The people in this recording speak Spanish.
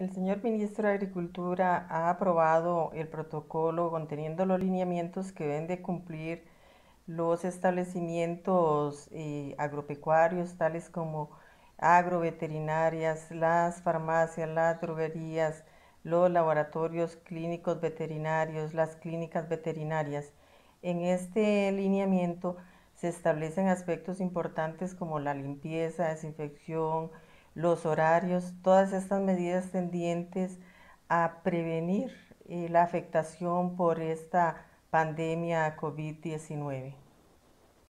El señor ministro de Agricultura ha aprobado el protocolo conteniendo los lineamientos que deben de cumplir los establecimientos eh, agropecuarios, tales como agroveterinarias, las farmacias, las droguerías, los laboratorios clínicos veterinarios, las clínicas veterinarias. En este lineamiento se establecen aspectos importantes como la limpieza, desinfección, los horarios, todas estas medidas tendientes a prevenir eh, la afectación por esta pandemia COVID-19.